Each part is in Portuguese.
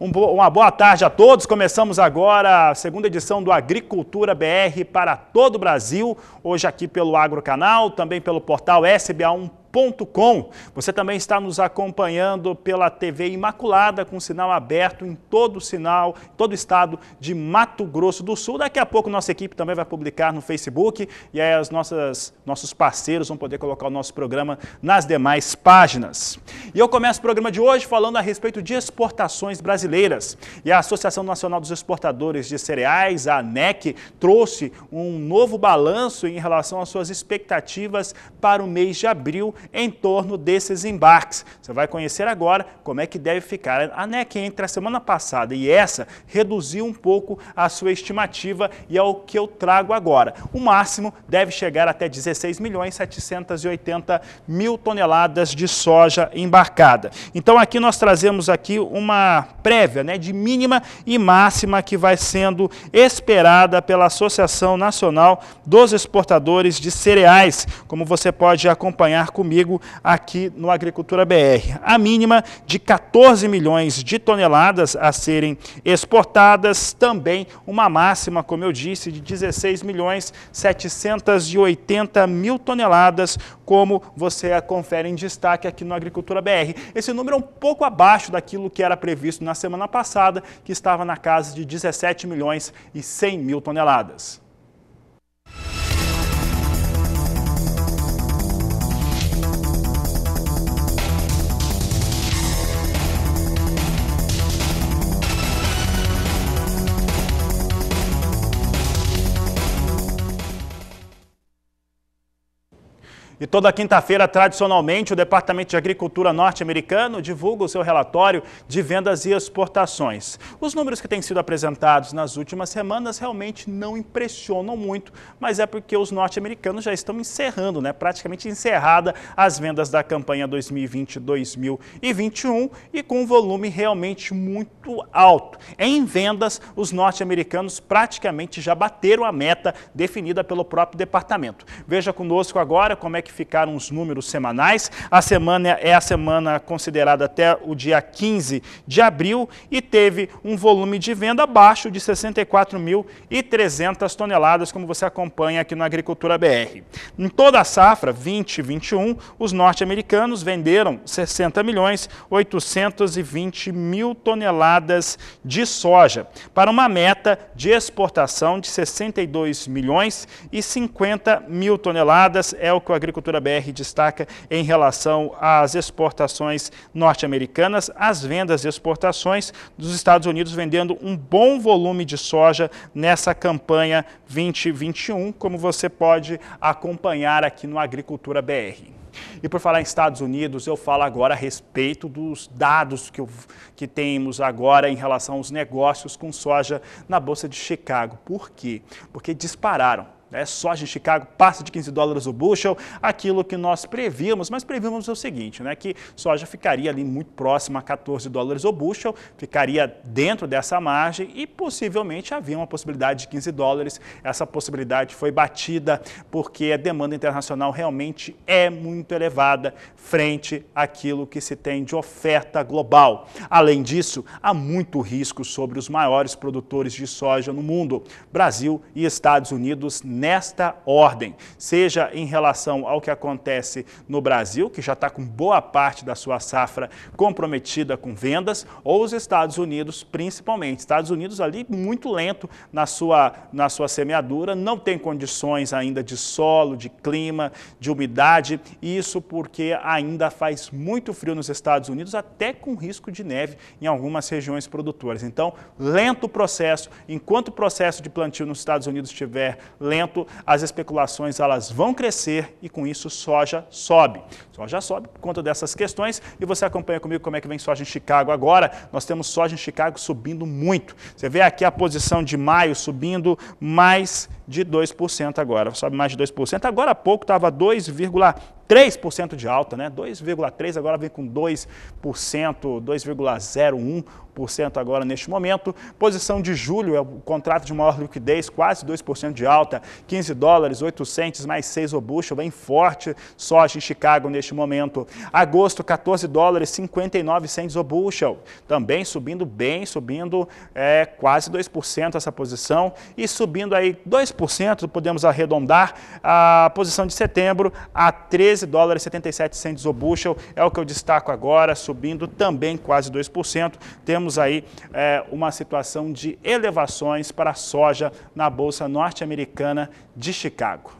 Um bo uma boa tarde a todos. Começamos agora a segunda edição do Agricultura BR para todo o Brasil, hoje aqui pelo Agro Canal, também pelo portal SBA1 com Você também está nos acompanhando pela TV Imaculada, com sinal aberto em todo o sinal, todo o estado de Mato Grosso do Sul. Daqui a pouco nossa equipe também vai publicar no Facebook e aí as nossas, nossos parceiros vão poder colocar o nosso programa nas demais páginas. E eu começo o programa de hoje falando a respeito de exportações brasileiras. E a Associação Nacional dos Exportadores de Cereais, a ANEC, trouxe um novo balanço em relação às suas expectativas para o mês de abril em torno desses embarques. Você vai conhecer agora como é que deve ficar. A NEC entre a semana passada e essa reduziu um pouco a sua estimativa e é o que eu trago agora. O máximo deve chegar até 16 milhões 780 mil toneladas de soja embarcada. Então aqui nós trazemos aqui uma prévia né, de mínima e máxima que vai sendo esperada pela Associação Nacional dos Exportadores de Cereais, como você pode acompanhar comigo comigo aqui no Agricultura BR. A mínima de 14 milhões de toneladas a serem exportadas, também uma máxima, como eu disse, de 16 milhões 780 mil toneladas, como você confere em destaque aqui no Agricultura BR. Esse número é um pouco abaixo daquilo que era previsto na semana passada, que estava na casa de 17 milhões e 100 mil toneladas. E toda quinta-feira, tradicionalmente, o Departamento de Agricultura norte-americano divulga o seu relatório de vendas e exportações. Os números que têm sido apresentados nas últimas semanas realmente não impressionam muito, mas é porque os norte-americanos já estão encerrando, né, praticamente encerrada as vendas da campanha 2020-2021 e com um volume realmente muito alto. Em vendas, os norte-americanos praticamente já bateram a meta definida pelo próprio departamento. Veja conosco agora como é que que ficaram os números semanais. A semana é, é a semana considerada até o dia 15 de abril e teve um volume de venda abaixo de 64.300 toneladas, como você acompanha aqui no Agricultura BR. Em toda a safra 2021, os norte-americanos venderam 60 milhões 820 mil toneladas de soja, para uma meta de exportação de 62 milhões e 50 mil toneladas, é o que o agricultor Agricultura BR destaca em relação às exportações norte-americanas, as vendas e exportações dos Estados Unidos vendendo um bom volume de soja nessa campanha 2021, como você pode acompanhar aqui no Agricultura BR. E por falar em Estados Unidos, eu falo agora a respeito dos dados que, eu, que temos agora em relação aos negócios com soja na Bolsa de Chicago. Por quê? Porque dispararam né? Soja de Chicago passa de 15 dólares o bushel, aquilo que nós prevíamos, mas prevíamos é o seguinte, né? Que soja ficaria ali muito próxima a 14 dólares o bushel, ficaria dentro dessa margem e possivelmente havia uma possibilidade de 15 dólares. Essa possibilidade foi batida porque a demanda internacional realmente é muito elevada frente àquilo que se tem de oferta global. Além disso, há muito risco sobre os maiores produtores de soja no mundo, Brasil e Estados Unidos nesta ordem, seja em relação ao que acontece no Brasil, que já está com boa parte da sua safra comprometida com vendas, ou os Estados Unidos, principalmente. Estados Unidos ali muito lento na sua, na sua semeadura, não tem condições ainda de solo, de clima, de umidade, e isso porque ainda faz muito frio nos Estados Unidos, até com risco de neve em algumas regiões produtoras. Então, lento o processo, enquanto o processo de plantio nos Estados Unidos estiver lento, momento as especulações elas vão crescer e com isso soja sobe. Soja sobe por conta dessas questões e você acompanha comigo como é que vem soja em Chicago agora. Nós temos soja em Chicago subindo muito. Você vê aqui a posição de maio subindo mais de 2% agora, sobe mais de 2%. Agora há pouco estava 2,3% de alta, né? 2,3% agora vem com 2%, 2,01% agora neste momento. Posição de julho é o contrato de maior liquidez, quase 2% de alta, 15 dólares, 8 centes, mais 6 obucho, bem forte, soja em Chicago neste momento. Agosto, 14 dólares, 59 centes o bushel, também subindo bem, subindo é, quase 2% essa posição e subindo aí 2% 10%, podemos arredondar a posição de setembro a 13 dólares 77 centes o bushel, é o que eu destaco agora, subindo também quase 2%. Temos aí é, uma situação de elevações para a soja na Bolsa Norte-Americana de Chicago.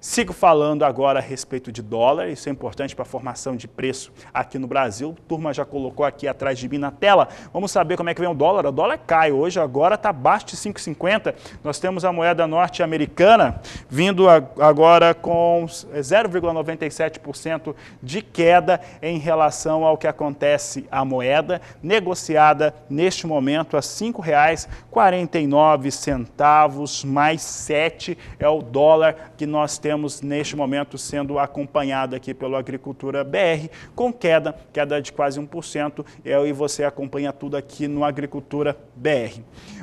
Sigo falando agora a respeito de dólar, isso é importante para a formação de preço aqui no Brasil. A turma já colocou aqui atrás de mim na tela. Vamos saber como é que vem o dólar. O dólar cai hoje, agora está abaixo de 5,50. Nós temos a moeda norte-americana vindo agora com 0,97% de queda em relação ao que acontece à moeda, negociada neste momento a R$ 5,49, mais 7 é o dólar que nós temos temos neste momento sendo acompanhado aqui pelo Agricultura BR, com queda, queda de quase 1%, e você acompanha tudo aqui no Agricultura BR.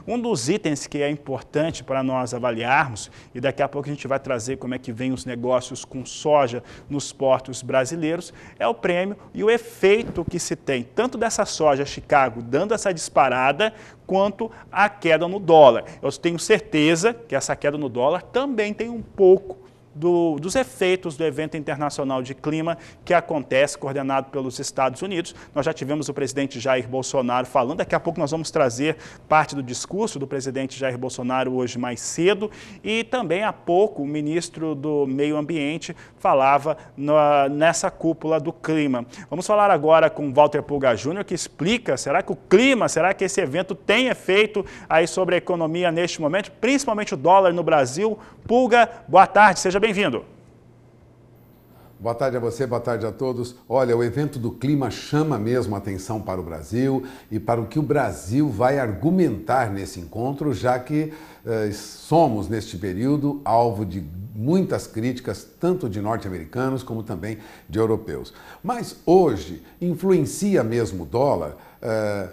Um dos itens que é importante para nós avaliarmos, e daqui a pouco a gente vai trazer como é que vem os negócios com soja nos portos brasileiros, é o prêmio e o efeito que se tem, tanto dessa soja Chicago dando essa disparada, quanto a queda no dólar. Eu tenho certeza que essa queda no dólar também tem um pouco do, dos efeitos do evento internacional de clima que acontece, coordenado pelos Estados Unidos. Nós já tivemos o presidente Jair Bolsonaro falando, daqui a pouco nós vamos trazer parte do discurso do presidente Jair Bolsonaro hoje mais cedo, e também há pouco o ministro do Meio Ambiente falava na, nessa cúpula do clima. Vamos falar agora com Walter Pulga Júnior, que explica, será que o clima, será que esse evento tem efeito aí sobre a economia neste momento, principalmente o dólar no Brasil? Pulga, boa tarde, seja bem bem-vindo. Boa tarde a você, boa tarde a todos. Olha, o evento do clima chama mesmo a atenção para o Brasil e para o que o Brasil vai argumentar nesse encontro, já que eh, somos, neste período, alvo de muitas críticas, tanto de norte-americanos como também de europeus. Mas hoje, influencia mesmo o dólar eh,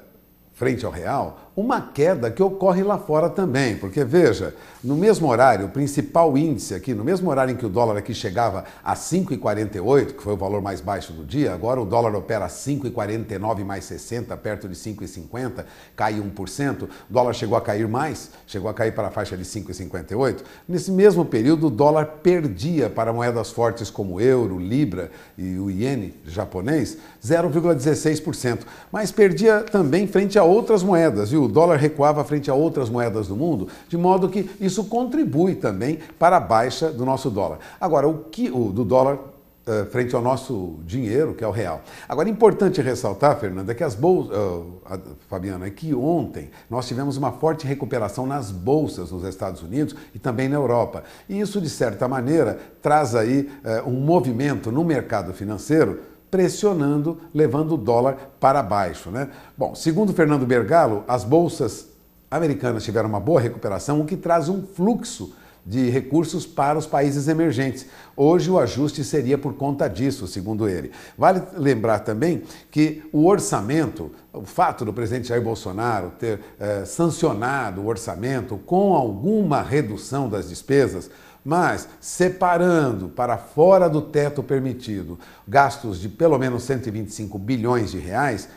frente ao real? uma queda que ocorre lá fora também, porque veja, no mesmo horário, o principal índice aqui, no mesmo horário em que o dólar aqui chegava a 5,48, que foi o valor mais baixo do dia, agora o dólar opera 5,49 mais 60, perto de 5,50, cai 1%, o dólar chegou a cair mais, chegou a cair para a faixa de 5,58. Nesse mesmo período, o dólar perdia para moedas fortes como o euro, libra e o iene japonês 0,16%, mas perdia também frente a outras moedas, viu? o dólar recuava frente a outras moedas do mundo, de modo que isso contribui também para a baixa do nosso dólar. Agora, o que o do dólar eh, frente ao nosso dinheiro, que é o real. Agora, é importante ressaltar, Fernanda, é que as bolsas, uh, eh, Fabiana, é que ontem nós tivemos uma forte recuperação nas bolsas nos Estados Unidos e também na Europa. E isso, de certa maneira, traz aí uh, um movimento no mercado financeiro pressionando, levando o dólar para baixo. Né? Bom, segundo Fernando Bergalo, as bolsas americanas tiveram uma boa recuperação, o que traz um fluxo de recursos para os países emergentes. Hoje o ajuste seria por conta disso, segundo ele. Vale lembrar também que o orçamento, o fato do presidente Jair Bolsonaro ter eh, sancionado o orçamento com alguma redução das despesas, mas, separando para fora do teto permitido gastos de pelo menos 125 bilhões de reais,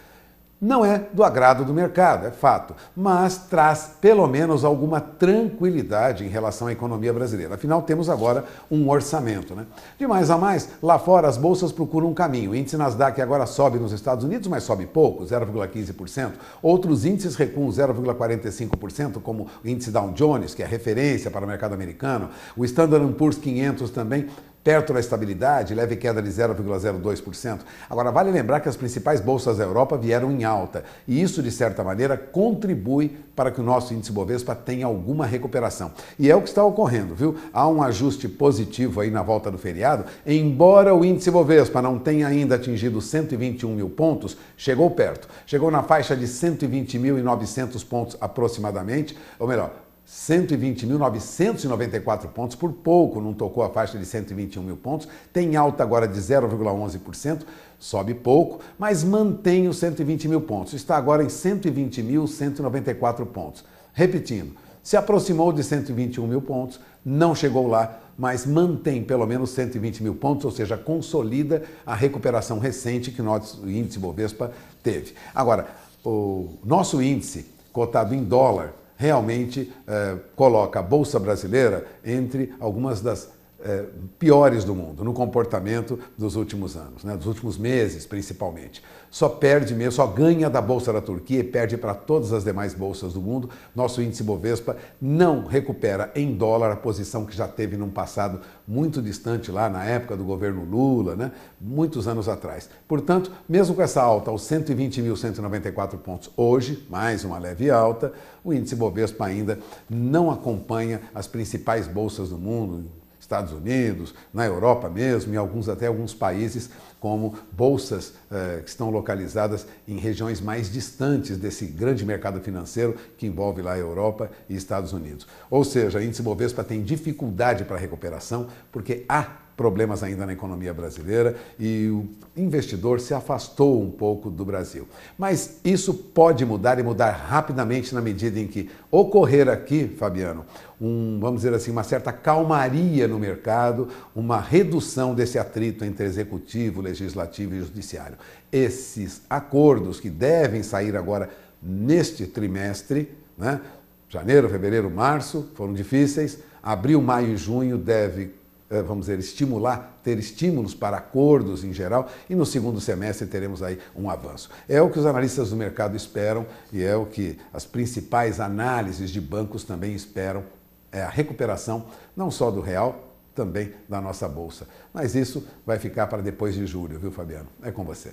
não é do agrado do mercado, é fato, mas traz pelo menos alguma tranquilidade em relação à economia brasileira. Afinal, temos agora um orçamento. Né? De mais a mais, lá fora as bolsas procuram um caminho. O índice Nasdaq agora sobe nos Estados Unidos, mas sobe pouco, 0,15%. Outros índices recuam 0,45%, como o índice Dow Jones, que é referência para o mercado americano. O Standard Poor's 500 também perto da estabilidade, leve queda de 0,02%. Agora, vale lembrar que as principais bolsas da Europa vieram em alta e isso, de certa maneira, contribui para que o nosso índice Bovespa tenha alguma recuperação. E é o que está ocorrendo, viu? Há um ajuste positivo aí na volta do feriado, embora o índice Bovespa não tenha ainda atingido 121 mil pontos, chegou perto. Chegou na faixa de 120.900 pontos aproximadamente, ou melhor, 120.994 pontos, por pouco não tocou a faixa de 121 mil pontos, tem alta agora de 0,11%, sobe pouco, mas mantém os 120 mil pontos, está agora em 120.194 pontos. Repetindo, se aproximou de 121 mil pontos, não chegou lá, mas mantém pelo menos 120 mil pontos, ou seja, consolida a recuperação recente que o índice Bovespa teve. Agora, o nosso índice cotado em dólar realmente eh, coloca a Bolsa Brasileira entre algumas das é, piores do mundo no comportamento dos últimos anos, né, dos últimos meses principalmente. Só perde mesmo, só ganha da Bolsa da Turquia e perde para todas as demais bolsas do mundo. Nosso índice Bovespa não recupera em dólar a posição que já teve num passado muito distante, lá na época do governo Lula, né, muitos anos atrás. Portanto, mesmo com essa alta aos 120.194 pontos hoje, mais uma leve alta, o índice Bovespa ainda não acompanha as principais bolsas do mundo Estados Unidos, na Europa mesmo, em alguns até alguns países como bolsas eh, que estão localizadas em regiões mais distantes desse grande mercado financeiro que envolve lá a Europa e Estados Unidos. Ou seja, a índice Bovespa tem dificuldade para recuperação porque há problemas ainda na economia brasileira e o investidor se afastou um pouco do Brasil. Mas isso pode mudar e mudar rapidamente na medida em que ocorrer aqui, Fabiano, um, vamos dizer assim, uma certa calmaria no mercado, uma redução desse atrito entre executivo, legislativo e judiciário. Esses acordos que devem sair agora neste trimestre, né? janeiro, fevereiro, março, foram difíceis. Abril, maio e junho deve eh, vamos dizer, estimular, ter estímulos para acordos em geral, e no segundo semestre teremos aí um avanço. É o que os analistas do mercado esperam e é o que as principais análises de bancos também esperam, é a recuperação não só do real, também da nossa bolsa. Mas isso vai ficar para depois de julho, viu, Fabiano? É com você.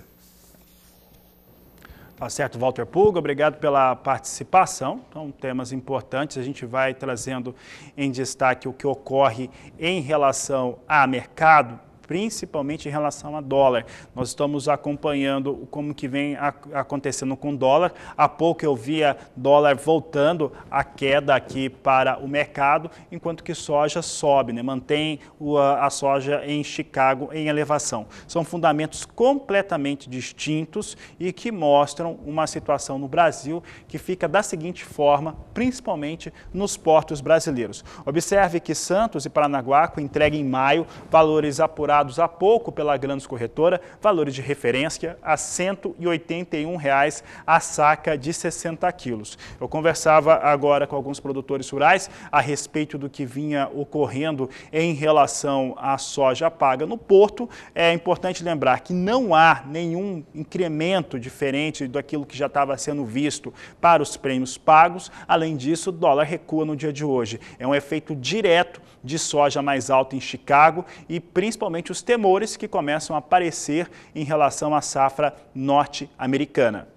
Tá certo, Walter Puga, obrigado pela participação. Então, temas importantes, a gente vai trazendo em destaque o que ocorre em relação a mercado principalmente em relação a dólar. Nós estamos acompanhando como que vem acontecendo com dólar. Há pouco eu via dólar voltando a queda aqui para o mercado, enquanto que soja sobe, né? mantém a soja em Chicago em elevação. São fundamentos completamente distintos e que mostram uma situação no Brasil que fica da seguinte forma, principalmente nos portos brasileiros. Observe que Santos e Paranaguá entregam em maio valores apurados divulgados há pouco pela Grandes Corretora, valores de referência a R$ 181,00 a saca de 60 quilos. Eu conversava agora com alguns produtores rurais a respeito do que vinha ocorrendo em relação à soja paga no porto. É importante lembrar que não há nenhum incremento diferente daquilo que já estava sendo visto para os prêmios pagos. Além disso, o dólar recua no dia de hoje. É um efeito direto de soja mais alta em Chicago e principalmente os temores que começam a aparecer em relação à safra norte-americana.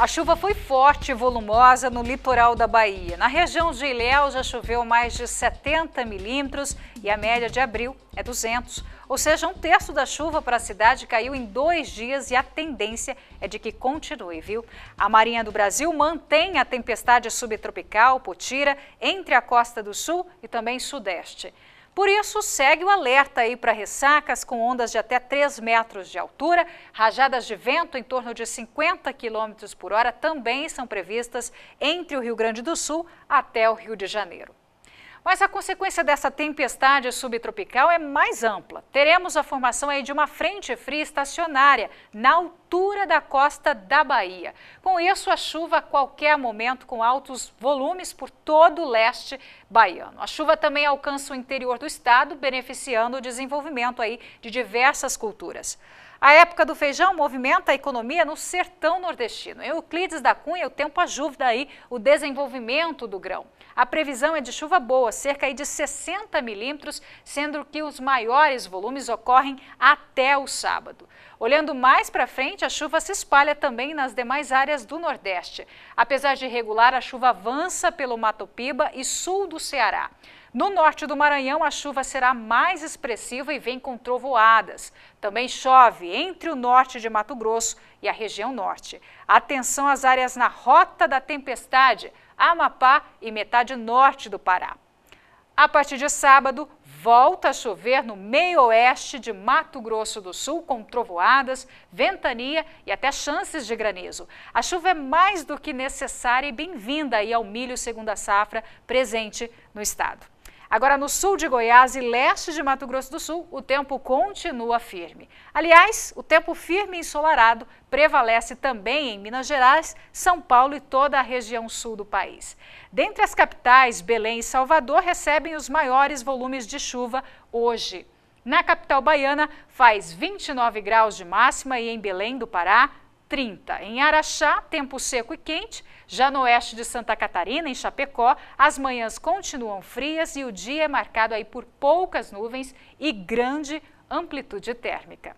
A chuva foi forte e volumosa no litoral da Bahia. Na região de Ilhéus já choveu mais de 70 milímetros e a média de abril é 200. Ou seja, um terço da chuva para a cidade caiu em dois dias e a tendência é de que continue, viu? A Marinha do Brasil mantém a tempestade subtropical Potira entre a costa do sul e também sudeste. Por isso, segue o alerta aí para ressacas com ondas de até 3 metros de altura, rajadas de vento em torno de 50 km por hora também são previstas entre o Rio Grande do Sul até o Rio de Janeiro. Mas a consequência dessa tempestade subtropical é mais ampla. Teremos a formação aí de uma frente fria estacionária na altura da costa da Bahia. Com isso, a chuva a qualquer momento com altos volumes por todo o leste baiano. A chuva também alcança o interior do estado, beneficiando o desenvolvimento aí de diversas culturas. A época do feijão movimenta a economia no sertão nordestino. Euclides da Cunha, o tempo ajuda aí o desenvolvimento do grão. A previsão é de chuva boa, cerca de 60 milímetros, sendo que os maiores volumes ocorrem até o sábado. Olhando mais para frente, a chuva se espalha também nas demais áreas do Nordeste. Apesar de irregular, a chuva avança pelo Mato Piba e sul do Ceará. No norte do Maranhão, a chuva será mais expressiva e vem com trovoadas. Também chove entre o norte de Mato Grosso e a região norte. Atenção às áreas na rota da tempestade Amapá e metade norte do Pará. A partir de sábado, volta a chover no meio-oeste de Mato Grosso do Sul, com trovoadas, ventania e até chances de granizo. A chuva é mais do que necessária e bem-vinda aí ao milho segunda safra presente no estado. Agora, no sul de Goiás e leste de Mato Grosso do Sul, o tempo continua firme. Aliás, o tempo firme e ensolarado prevalece também em Minas Gerais, São Paulo e toda a região sul do país. Dentre as capitais, Belém e Salvador recebem os maiores volumes de chuva hoje. Na capital baiana, faz 29 graus de máxima e em Belém do Pará, 30. Em Araxá, tempo seco e quente, já no oeste de Santa Catarina, em Chapecó, as manhãs continuam frias e o dia é marcado aí por poucas nuvens e grande amplitude térmica.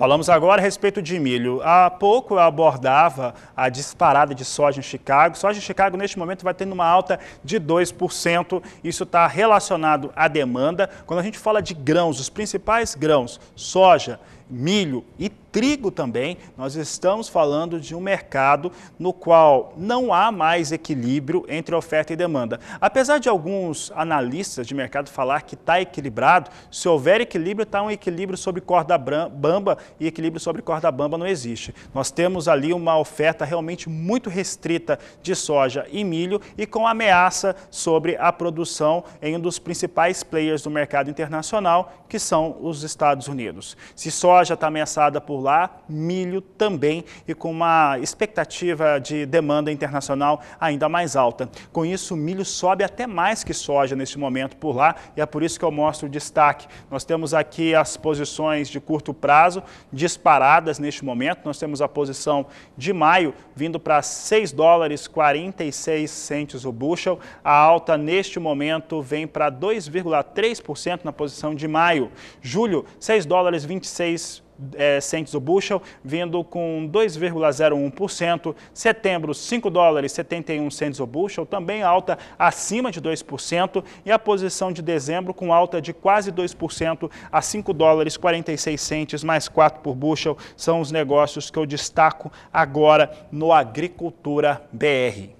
Falamos agora a respeito de milho. Há pouco eu abordava a disparada de soja em Chicago. Soja em Chicago, neste momento, vai tendo uma alta de 2%. Isso está relacionado à demanda. Quando a gente fala de grãos, os principais grãos, soja milho e trigo também, nós estamos falando de um mercado no qual não há mais equilíbrio entre oferta e demanda. Apesar de alguns analistas de mercado falar que está equilibrado, se houver equilíbrio, está um equilíbrio sobre corda bamba e equilíbrio sobre corda bamba não existe. Nós temos ali uma oferta realmente muito restrita de soja e milho e com ameaça sobre a produção em um dos principais players do mercado internacional, que são os Estados Unidos. Se soja soja está ameaçada por lá, milho também, e com uma expectativa de demanda internacional ainda mais alta. Com isso, o milho sobe até mais que soja neste momento por lá, e é por isso que eu mostro o destaque. Nós temos aqui as posições de curto prazo disparadas neste momento. Nós temos a posição de maio vindo para 6 dólares 46 centes o bushel. A alta neste momento vem para 2,3% na posição de maio. Julho, 6 dólares 26 é, cents o bushel, vindo com 2,01%. Setembro, 5 dólares 71 centos o bushel, também alta acima de 2%. E a posição de dezembro com alta de quase 2% a 5 dólares 46 centes mais 4 por bushel. São os negócios que eu destaco agora no Agricultura BR.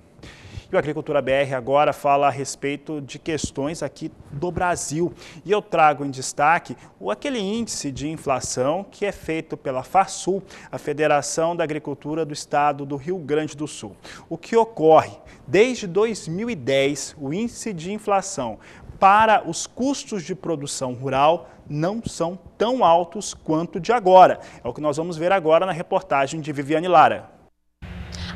E o Agricultura BR agora fala a respeito de questões aqui do Brasil. E eu trago em destaque o aquele índice de inflação que é feito pela FASUL, a Federação da Agricultura do Estado do Rio Grande do Sul. O que ocorre? Desde 2010, o índice de inflação para os custos de produção rural não são tão altos quanto de agora. É o que nós vamos ver agora na reportagem de Viviane Lara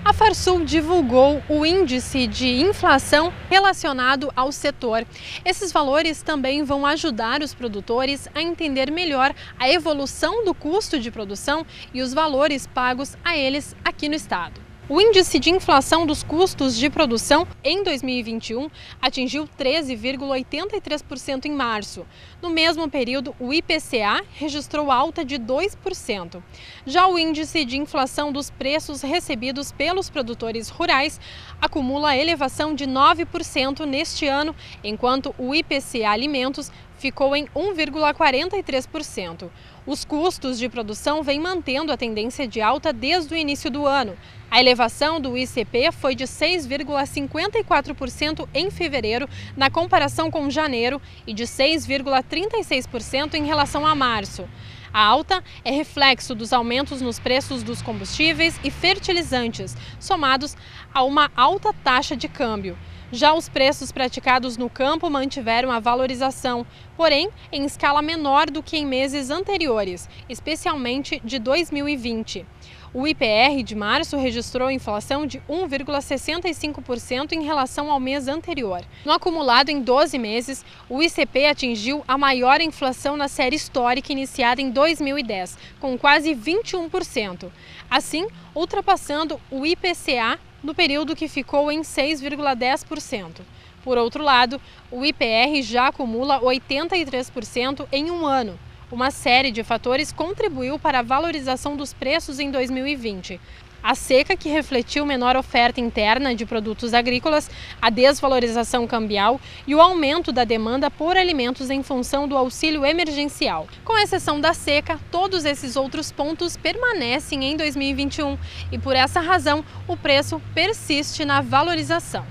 a Farsul divulgou o índice de inflação relacionado ao setor. Esses valores também vão ajudar os produtores a entender melhor a evolução do custo de produção e os valores pagos a eles aqui no estado. O índice de inflação dos custos de produção em 2021 atingiu 13,83% em março. No mesmo período, o IPCA registrou alta de 2%. Já o índice de inflação dos preços recebidos pelos produtores rurais acumula elevação de 9% neste ano, enquanto o IPCA Alimentos ficou em 1,43%. Os custos de produção vêm mantendo a tendência de alta desde o início do ano. A elevação do ICP foi de 6,54% em fevereiro, na comparação com janeiro, e de 6,36% em relação a março. A alta é reflexo dos aumentos nos preços dos combustíveis e fertilizantes, somados a uma alta taxa de câmbio. Já os preços praticados no campo mantiveram a valorização, porém em escala menor do que em meses anteriores, especialmente de 2020. O IPR de março registrou inflação de 1,65% em relação ao mês anterior. No acumulado em 12 meses, o ICP atingiu a maior inflação na série histórica iniciada em 2010, com quase 21%. Assim, ultrapassando o IPCA no período que ficou em 6,10%. Por outro lado, o IPR já acumula 83% em um ano. Uma série de fatores contribuiu para a valorização dos preços em 2020 a seca que refletiu menor oferta interna de produtos agrícolas, a desvalorização cambial e o aumento da demanda por alimentos em função do auxílio emergencial. Com exceção da seca, todos esses outros pontos permanecem em 2021 e por essa razão o preço persiste na valorização.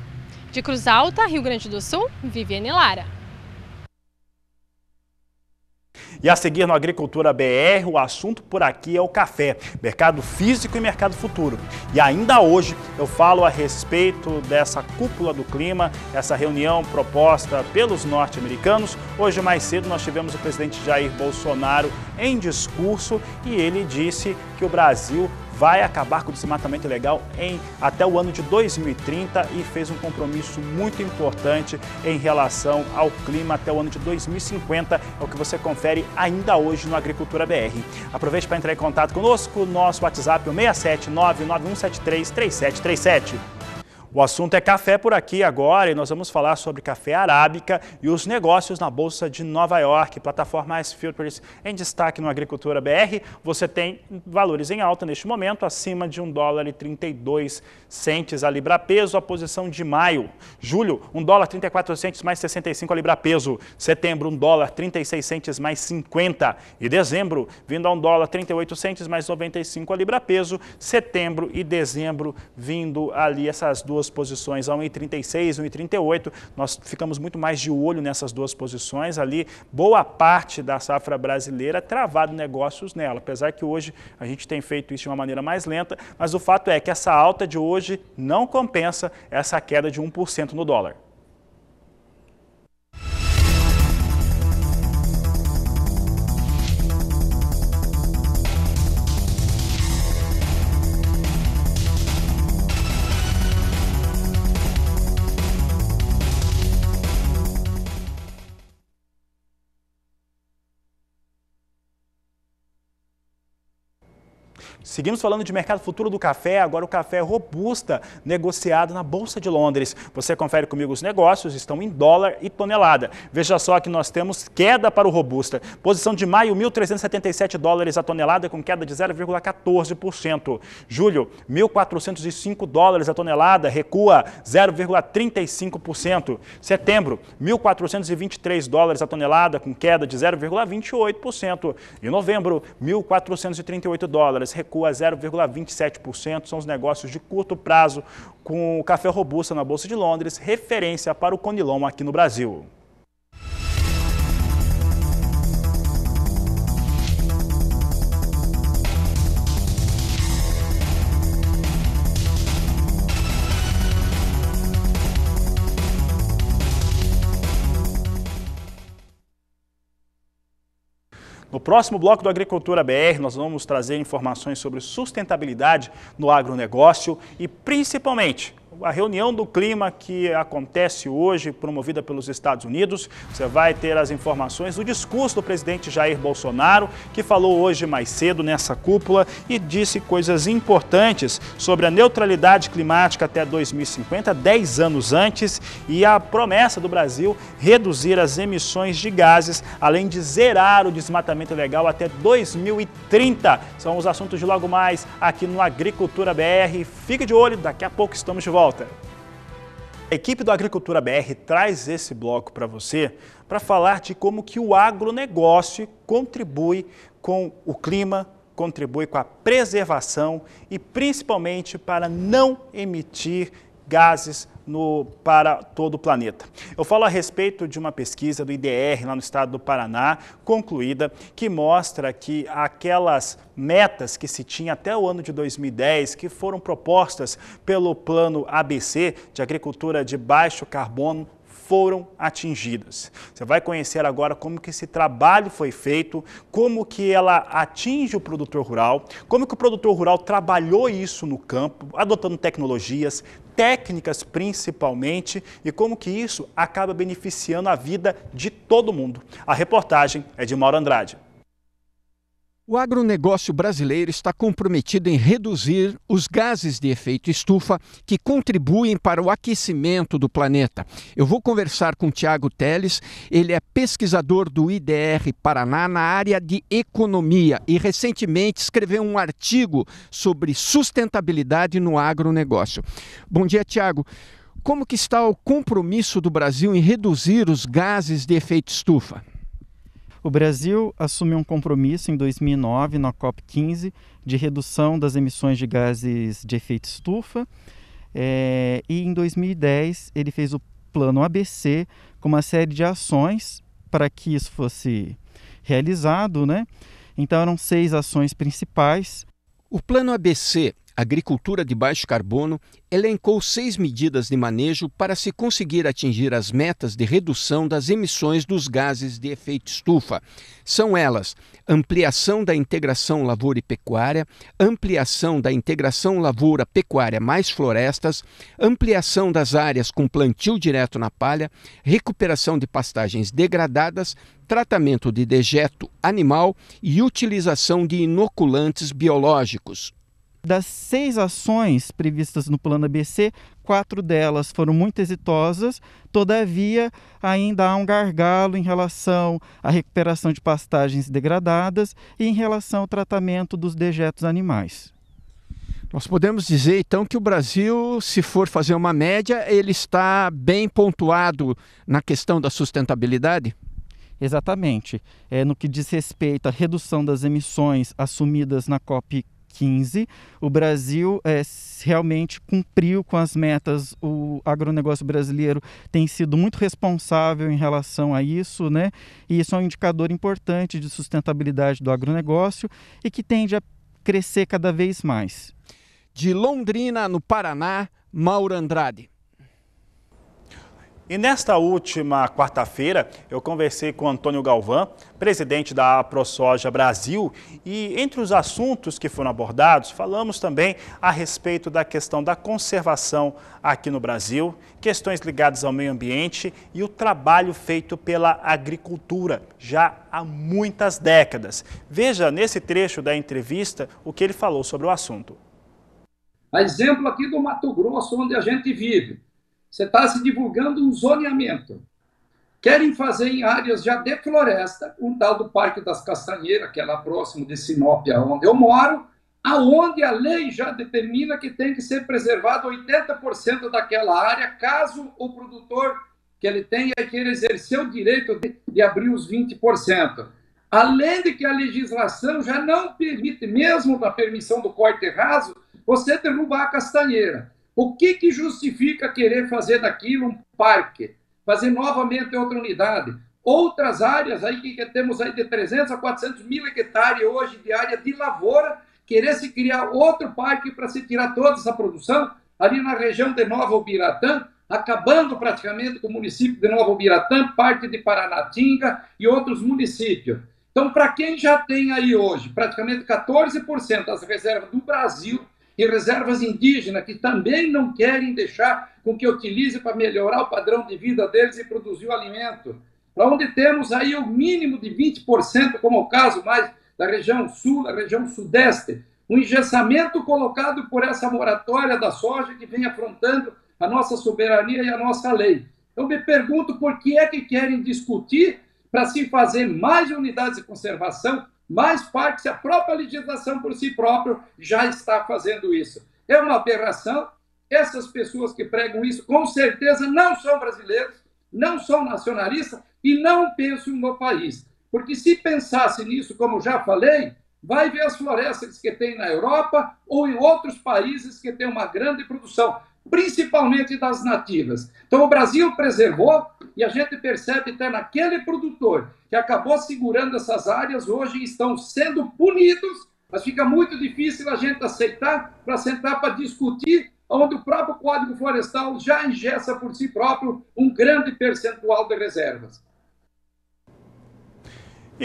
De Cruz Alta, Rio Grande do Sul, Viviane Lara. E a seguir no Agricultura BR, o assunto por aqui é o café, mercado físico e mercado futuro. E ainda hoje eu falo a respeito dessa cúpula do clima, essa reunião proposta pelos norte-americanos. Hoje mais cedo nós tivemos o presidente Jair Bolsonaro em discurso e ele disse que o Brasil vai acabar com o desmatamento ilegal em, até o ano de 2030 e fez um compromisso muito importante em relação ao clima até o ano de 2050, é o que você confere ainda hoje no Agricultura BR. Aproveite para entrar em contato conosco, nosso WhatsApp é o 67991733737. O assunto é café por aqui agora e nós vamos falar sobre café arábica e os negócios na Bolsa de Nova York. Plataforma Ice Futures em destaque no Agricultura BR. Você tem valores em alta neste momento, acima de 1 dólar e 32 centes a libra peso, a posição de maio. Julho, 1 dólar 34 centes mais 65 a libra peso. Setembro, 1 dólar 36 centes mais 50. E dezembro, vindo a 1 dólar 38 centes mais 95 a libra peso. Setembro e dezembro, vindo ali essas duas duas posições a 1,36, 1,38. Nós ficamos muito mais de olho nessas duas posições ali. Boa parte da safra brasileira travado negócios nela, apesar que hoje a gente tem feito isso de uma maneira mais lenta, mas o fato é que essa alta de hoje não compensa essa queda de 1% no dólar. Seguimos falando de mercado futuro do café, agora o café robusta negociado na Bolsa de Londres. Você confere comigo os negócios, estão em dólar e tonelada. Veja só que nós temos queda para o robusta. Posição de maio, 1.377 dólares a tonelada, com queda de 0,14%. Julho, 1.405 dólares a tonelada, recua 0,35%. Setembro, 1.423 dólares a tonelada, com queda de 0,28%. E novembro, 1.438 dólares, recua a 0,27%. São os negócios de curto prazo com o café robusta na Bolsa de Londres, referência para o Conilon aqui no Brasil. No próximo bloco do Agricultura BR, nós vamos trazer informações sobre sustentabilidade no agronegócio e, principalmente, a reunião do clima que acontece hoje, promovida pelos Estados Unidos. Você vai ter as informações do discurso do presidente Jair Bolsonaro, que falou hoje mais cedo nessa cúpula e disse coisas importantes sobre a neutralidade climática até 2050, 10 anos antes, e a promessa do Brasil reduzir as emissões de gases, além de zerar o desmatamento ilegal até 2030. São os assuntos de logo mais aqui no Agricultura BR. Fique de olho, daqui a pouco estamos de volta volta. A equipe do Agricultura BR traz esse bloco para você para falar de como que o agronegócio contribui com o clima, contribui com a preservação e principalmente para não emitir gases no, para todo o planeta. Eu falo a respeito de uma pesquisa do IDR lá no estado do Paraná, concluída, que mostra que aquelas metas que se tinha até o ano de 2010, que foram propostas pelo plano ABC de agricultura de baixo carbono, foram atingidas. Você vai conhecer agora como que esse trabalho foi feito, como que ela atinge o produtor rural, como que o produtor rural trabalhou isso no campo, adotando tecnologias, técnicas principalmente, e como que isso acaba beneficiando a vida de todo mundo. A reportagem é de Mauro Andrade. O agronegócio brasileiro está comprometido em reduzir os gases de efeito estufa que contribuem para o aquecimento do planeta. Eu vou conversar com Tiago Teles, ele é pesquisador do IDR Paraná na área de economia e recentemente escreveu um artigo sobre sustentabilidade no agronegócio. Bom dia, Tiago. Como que está o compromisso do Brasil em reduzir os gases de efeito estufa? O Brasil assumiu um compromisso em 2009, na COP15, de redução das emissões de gases de efeito estufa. É, e em 2010 ele fez o plano ABC com uma série de ações para que isso fosse realizado, né? Então eram seis ações principais. O plano ABC Agricultura de Baixo Carbono elencou seis medidas de manejo para se conseguir atingir as metas de redução das emissões dos gases de efeito estufa. São elas: ampliação da integração lavoura e pecuária, ampliação da integração lavoura-pecuária mais florestas, ampliação das áreas com plantio direto na palha, recuperação de pastagens degradadas, tratamento de dejeto animal e utilização de inoculantes biológicos. Das seis ações previstas no plano ABC, quatro delas foram muito exitosas, todavia, ainda há um gargalo em relação à recuperação de pastagens degradadas e em relação ao tratamento dos dejetos animais. Nós podemos dizer então que o Brasil, se for fazer uma média, ele está bem pontuado na questão da sustentabilidade? Exatamente. É, no que diz respeito à redução das emissões assumidas na COP 2015, o Brasil é, realmente cumpriu com as metas. O agronegócio brasileiro tem sido muito responsável em relação a isso, né? E isso é um indicador importante de sustentabilidade do agronegócio e que tende a crescer cada vez mais. De Londrina, no Paraná, Mauro Andrade. E nesta última quarta-feira, eu conversei com Antônio Galvão, presidente da ProSoja Brasil, e entre os assuntos que foram abordados, falamos também a respeito da questão da conservação aqui no Brasil, questões ligadas ao meio ambiente e o trabalho feito pela agricultura já há muitas décadas. Veja nesse trecho da entrevista o que ele falou sobre o assunto. A exemplo aqui do Mato Grosso, onde a gente vive você está se divulgando um zoneamento. Querem fazer em áreas já de floresta, um tal do Parque das Castanheiras, que é lá próximo de Sinop, onde eu moro, aonde a lei já determina que tem que ser preservado 80% daquela área, caso o produtor que ele tenha é que ele exercer o direito de, de abrir os 20%. Além de que a legislação já não permite, mesmo na permissão do corte raso, você derrubar a castanheira. O que, que justifica querer fazer daquilo um parque? Fazer novamente outra unidade? Outras áreas aí que, que temos aí de 300 a 400 mil hectares hoje de área de lavoura, querer se criar outro parque para se tirar toda essa produção ali na região de Nova Ubiratã, acabando praticamente com o município de Nova Ubiratã, parte de Paranatinga e outros municípios. Então, para quem já tem aí hoje praticamente 14% das reservas do Brasil e reservas indígenas que também não querem deixar com que utilize para melhorar o padrão de vida deles e produzir o alimento. Para onde temos aí o mínimo de 20%, como é o caso mais da região sul, da região sudeste, um engessamento colocado por essa moratória da soja que vem afrontando a nossa soberania e a nossa lei. Eu me pergunto por que é que querem discutir para se fazer mais unidades de conservação, mas parte a própria legislação por si próprio já está fazendo isso. É uma aberração. Essas pessoas que pregam isso, com certeza, não são brasileiros, não são nacionalistas e não pensam no país. Porque se pensasse nisso, como já falei, vai ver as florestas que tem na Europa ou em outros países que tem uma grande produção principalmente das nativas. Então o Brasil preservou e a gente percebe até naquele produtor que acabou segurando essas áreas, hoje estão sendo punidos, mas fica muito difícil a gente aceitar para sentar para discutir onde o próprio Código Florestal já engessa por si próprio um grande percentual de reservas.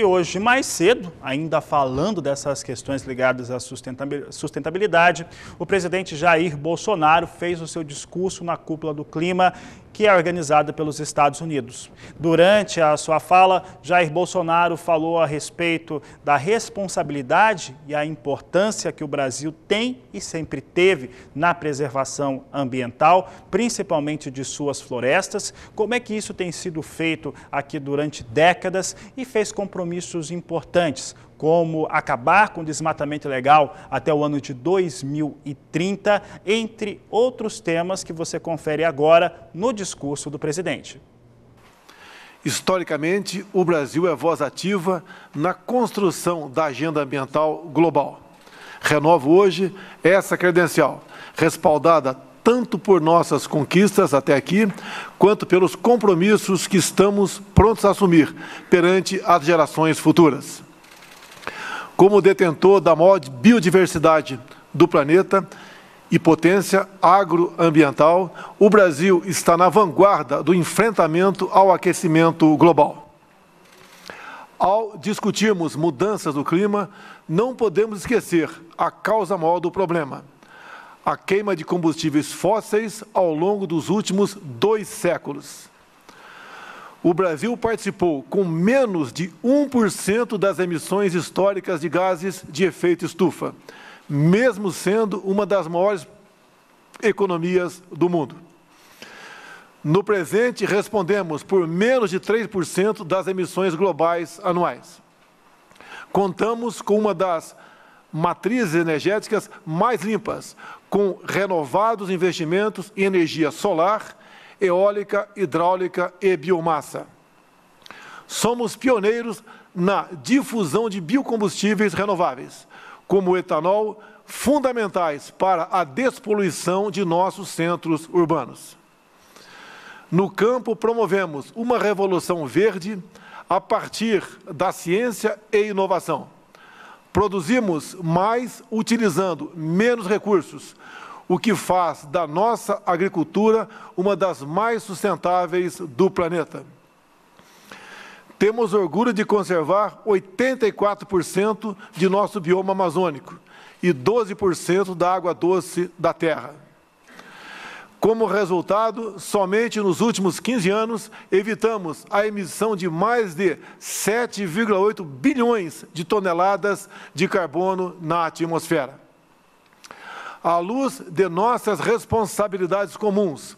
E hoje, mais cedo, ainda falando dessas questões ligadas à sustentabilidade, o presidente Jair Bolsonaro fez o seu discurso na cúpula do clima que é organizada pelos Estados Unidos. Durante a sua fala, Jair Bolsonaro falou a respeito da responsabilidade e a importância que o Brasil tem e sempre teve na preservação ambiental, principalmente de suas florestas, como é que isso tem sido feito aqui durante décadas e fez compromissos importantes, como acabar com o desmatamento legal até o ano de 2030, entre outros temas que você confere agora no discurso do presidente. Historicamente, o Brasil é voz ativa na construção da agenda ambiental global. Renovo hoje essa credencial, respaldada tanto por nossas conquistas até aqui, quanto pelos compromissos que estamos prontos a assumir perante as gerações futuras como detentor da maior biodiversidade do planeta e potência agroambiental, o Brasil está na vanguarda do enfrentamento ao aquecimento global. Ao discutirmos mudanças do clima, não podemos esquecer a causa maior do problema: a queima de combustíveis fósseis ao longo dos últimos dois séculos o Brasil participou com menos de 1% das emissões históricas de gases de efeito estufa, mesmo sendo uma das maiores economias do mundo. No presente, respondemos por menos de 3% das emissões globais anuais. Contamos com uma das matrizes energéticas mais limpas, com renovados investimentos em energia solar eólica, hidráulica e biomassa. Somos pioneiros na difusão de biocombustíveis renováveis, como o etanol, fundamentais para a despoluição de nossos centros urbanos. No campo, promovemos uma revolução verde a partir da ciência e inovação. Produzimos mais utilizando menos recursos, o que faz da nossa agricultura uma das mais sustentáveis do planeta. Temos orgulho de conservar 84% de nosso bioma amazônico e 12% da água doce da terra. Como resultado, somente nos últimos 15 anos evitamos a emissão de mais de 7,8 bilhões de toneladas de carbono na atmosfera à luz de nossas responsabilidades comuns.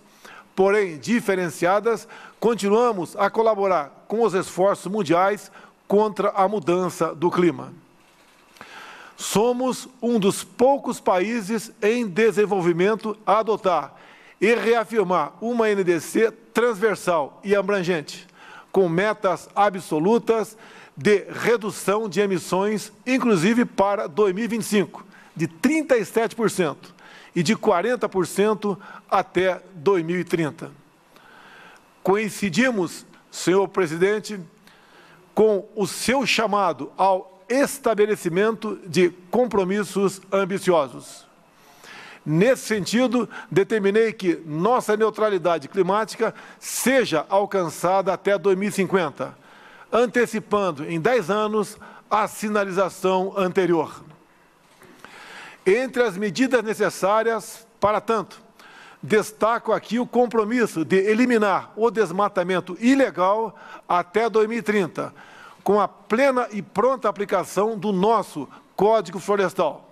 Porém, diferenciadas, continuamos a colaborar com os esforços mundiais contra a mudança do clima. Somos um dos poucos países em desenvolvimento a adotar e reafirmar uma NDC transversal e abrangente, com metas absolutas de redução de emissões, inclusive para 2025 de 37% e de 40% até 2030. Coincidimos, senhor presidente, com o seu chamado ao estabelecimento de compromissos ambiciosos. Nesse sentido, determinei que nossa neutralidade climática seja alcançada até 2050, antecipando em 10 anos a sinalização anterior. Entre as medidas necessárias para tanto, destaco aqui o compromisso de eliminar o desmatamento ilegal até 2030, com a plena e pronta aplicação do nosso Código Florestal.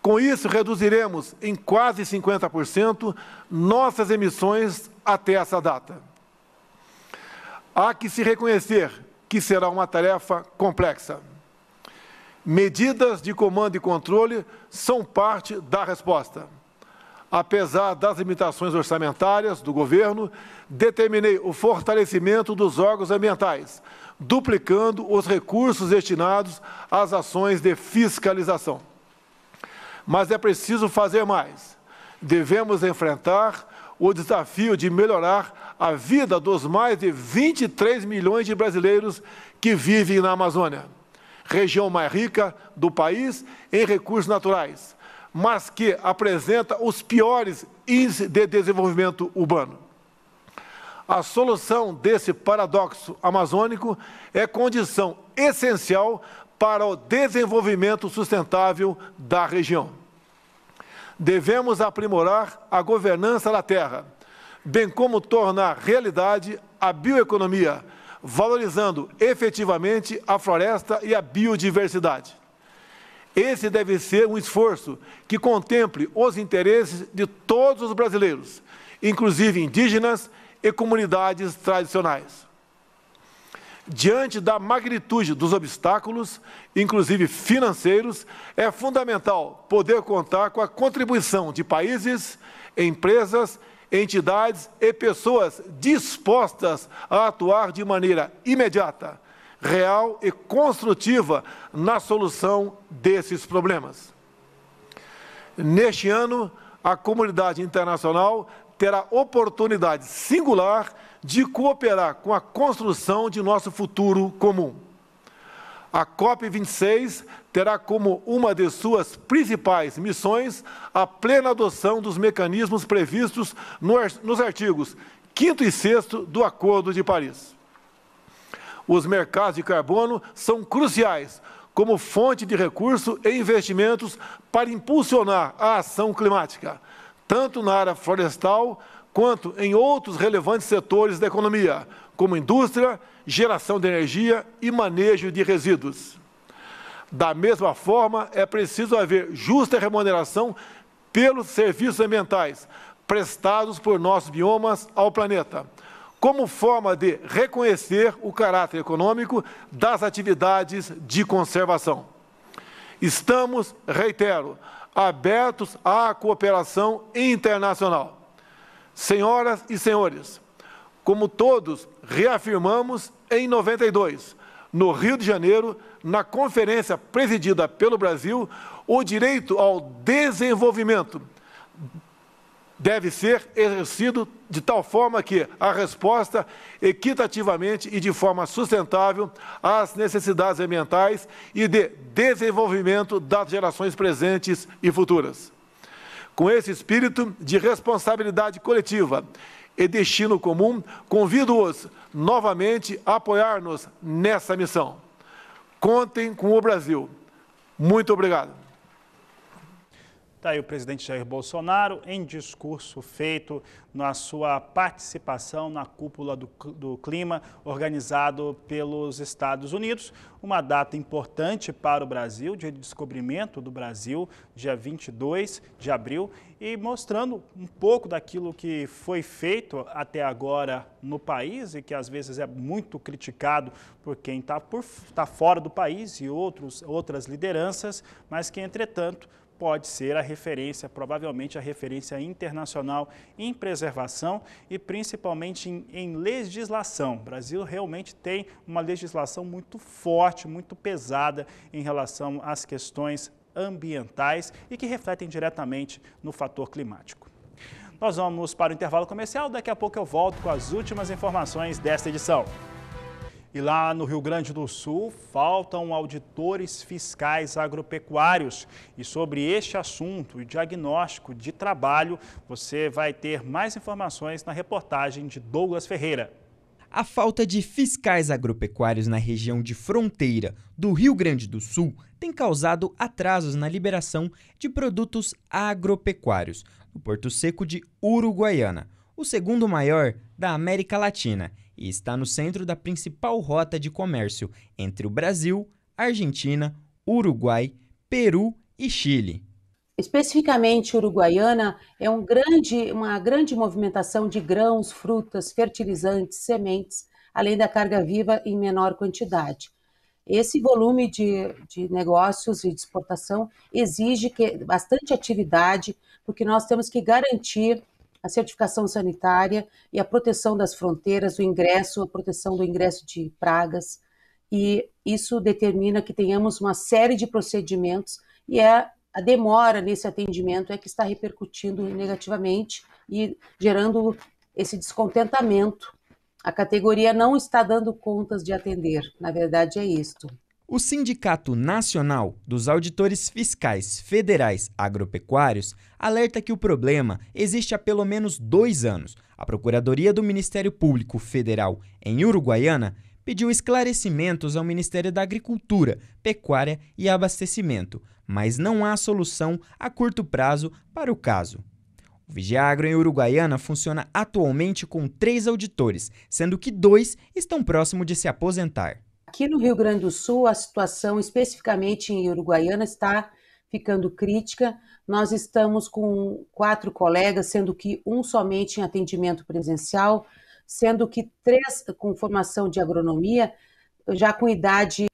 Com isso, reduziremos em quase 50% nossas emissões até essa data. Há que se reconhecer que será uma tarefa complexa medidas de comando e controle são parte da resposta. Apesar das limitações orçamentárias do governo, determinei o fortalecimento dos órgãos ambientais, duplicando os recursos destinados às ações de fiscalização. Mas é preciso fazer mais. Devemos enfrentar o desafio de melhorar a vida dos mais de 23 milhões de brasileiros que vivem na Amazônia região mais rica do país em recursos naturais, mas que apresenta os piores índices de desenvolvimento urbano. A solução desse paradoxo amazônico é condição essencial para o desenvolvimento sustentável da região. Devemos aprimorar a governança da terra, bem como tornar realidade a bioeconomia valorizando efetivamente a floresta e a biodiversidade. Esse deve ser um esforço que contemple os interesses de todos os brasileiros, inclusive indígenas e comunidades tradicionais. Diante da magnitude dos obstáculos, inclusive financeiros, é fundamental poder contar com a contribuição de países, empresas e entidades e pessoas dispostas a atuar de maneira imediata, real e construtiva na solução desses problemas. Neste ano, a comunidade internacional terá oportunidade singular de cooperar com a construção de nosso futuro comum. A COP26 terá como uma de suas principais missões a plena adoção dos mecanismos previstos nos artigos 5 e 6 do Acordo de Paris. Os mercados de carbono são cruciais como fonte de recurso e investimentos para impulsionar a ação climática, tanto na área florestal quanto em outros relevantes setores da economia, como indústria, geração de energia e manejo de resíduos. Da mesma forma, é preciso haver justa remuneração pelos serviços ambientais prestados por nossos biomas ao planeta, como forma de reconhecer o caráter econômico das atividades de conservação. Estamos, reitero, abertos à cooperação internacional. Senhoras e senhores, como todos reafirmamos em 92, no Rio de Janeiro, na conferência presidida pelo Brasil, o direito ao desenvolvimento deve ser exercido de tal forma que a resposta equitativamente e de forma sustentável às necessidades ambientais e de desenvolvimento das gerações presentes e futuras. Com esse espírito de responsabilidade coletiva e destino comum, convido-os novamente a apoiar-nos nessa missão. Contem com o Brasil. Muito obrigado. Está aí o presidente Jair Bolsonaro em discurso feito na sua participação na cúpula do, do clima organizado pelos Estados Unidos. Uma data importante para o Brasil, dia de descobrimento do Brasil, dia 22 de abril, e mostrando um pouco daquilo que foi feito até agora no país e que às vezes é muito criticado por quem está tá fora do país e outros, outras lideranças, mas que, entretanto, pode ser a referência, provavelmente a referência internacional em preservação e principalmente em, em, legislação. O Brasil realmente tem uma legislação muito forte, muito pesada em relação às questões ambientais e que refletem diretamente no fator climático. Nós vamos para o intervalo comercial, daqui a pouco eu volto com as últimas informações desta edição. E lá no Rio Grande do Sul, faltam auditores fiscais agropecuários. E sobre este assunto o diagnóstico de trabalho, você vai ter mais informações na reportagem de Douglas Ferreira. A falta de fiscais agropecuários na região de fronteira do Rio Grande do Sul tem causado atrasos na liberação de produtos agropecuários no Porto Seco de Uruguaiana, o segundo maior da América Latina e está no centro da principal rota de comércio entre o Brasil, Argentina, Uruguai, Peru e Chile. Especificamente uruguaiana, é um grande, uma grande movimentação de grãos, frutas, fertilizantes, sementes, além da carga viva em menor quantidade. Esse volume de, de negócios e de exportação exige que, bastante atividade, porque nós temos que garantir a certificação sanitária e a proteção das fronteiras, o ingresso, a proteção do ingresso de pragas. E isso determina que tenhamos uma série de procedimentos e é a demora nesse atendimento é que está repercutindo negativamente e gerando esse descontentamento. A categoria não está dando contas de atender, na verdade é isto. O Sindicato Nacional dos Auditores Fiscais Federais Agropecuários alerta que o problema existe há pelo menos dois anos. A Procuradoria do Ministério Público Federal em Uruguaiana pediu esclarecimentos ao Ministério da Agricultura, Pecuária e Abastecimento, mas não há solução a curto prazo para o caso. O Vigiagro em Uruguaiana funciona atualmente com três auditores, sendo que dois estão próximo de se aposentar. Aqui no Rio Grande do Sul, a situação, especificamente em Uruguaiana, está ficando crítica. Nós estamos com quatro colegas, sendo que um somente em atendimento presencial, sendo que três com formação de agronomia, já com idade,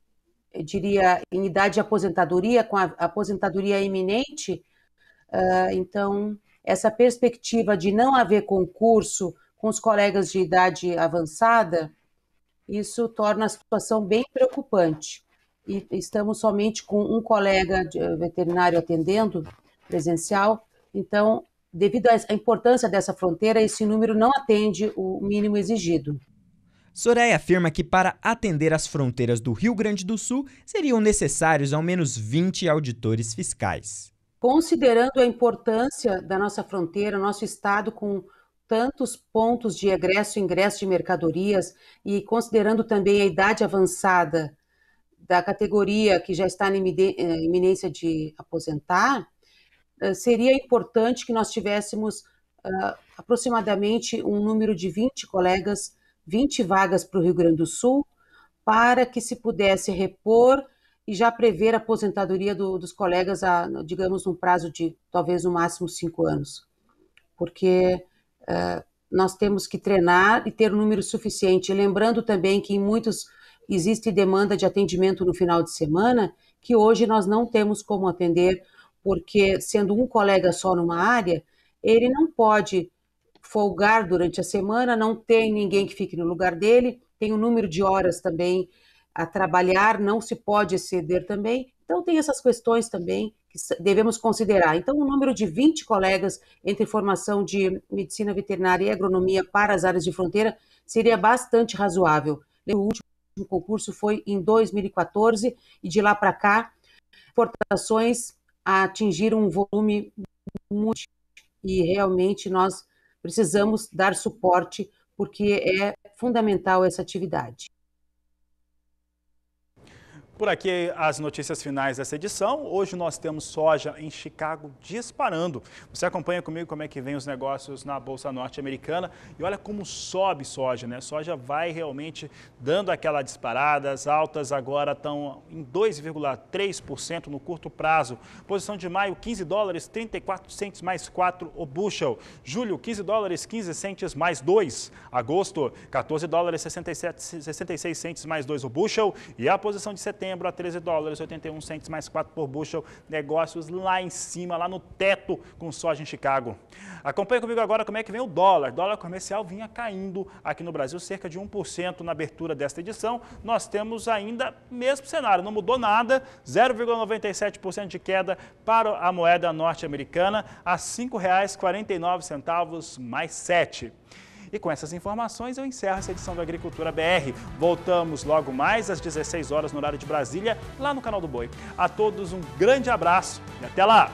eu diria, em idade de aposentadoria, com a aposentadoria iminente. Ah, então, essa perspectiva de não haver concurso com os colegas de idade avançada isso torna a situação bem preocupante. E estamos somente com um colega eh, veterinário atendendo presencial, então, devido à importância dessa fronteira, esse número não atende o mínimo exigido. Soraya afirma que para atender as fronteiras do Rio Grande do Sul seriam necessários ao menos 20 auditores fiscais. Considerando a importância da nossa fronteira, nosso estado com tantos pontos de egresso e ingresso de mercadorias, e considerando também a idade avançada da categoria que já está na eh, iminência de aposentar, eh, seria importante que nós tivéssemos ah, aproximadamente um número de 20 colegas, 20 vagas para o Rio Grande do Sul, para que se pudesse repor e já prever a aposentadoria do, dos colegas, a, digamos, num prazo de talvez no máximo cinco anos. Porque ah, nós temos que treinar e ter um número suficiente. Lembrando também que em muitos existe demanda de atendimento no final de semana, que hoje nós não temos como atender, porque sendo um colega só numa área, ele não pode folgar durante a semana, não tem ninguém que fique no lugar dele, tem o um número de horas também a trabalhar, não se pode exceder também. Então tem essas questões também que devemos considerar. Então, o número de 20 colegas entre formação de medicina veterinária e agronomia para as áreas de fronteira seria bastante razoável. O último concurso foi em 2014 e de lá para cá, exportações atingiram um volume muito e realmente nós precisamos dar suporte porque é fundamental essa atividade. Por aqui as notícias finais dessa edição. Hoje nós temos soja em Chicago disparando. Você acompanha comigo como é que vem os negócios na Bolsa Norte-Americana e olha como sobe soja, né? Soja vai realmente dando aquela disparada. As altas agora estão em 2,3% no curto prazo. Posição de maio, 15 dólares 34 centes mais 4 o bushel. Julho, 15 dólares 15 centes mais 2. Agosto, 14 dólares 67, 66 centes mais 2 o bushel. E a posição de setembro setembro a 13 dólares 81 centes mais 4 por bushel. Negócios lá em cima, lá no teto com soja em Chicago. Acompanhe comigo agora como é que vem o dólar. O dólar comercial vinha caindo aqui no Brasil cerca de 1% na abertura desta edição. Nós temos ainda mesmo cenário, não mudou nada, 0,97% de queda para a moeda norte-americana a R$ 5,49 mais 7. E com essas informações eu encerro essa edição do Agricultura BR. Voltamos logo mais às 16 horas no horário de Brasília, lá no canal do Boi. A todos um grande abraço e até lá!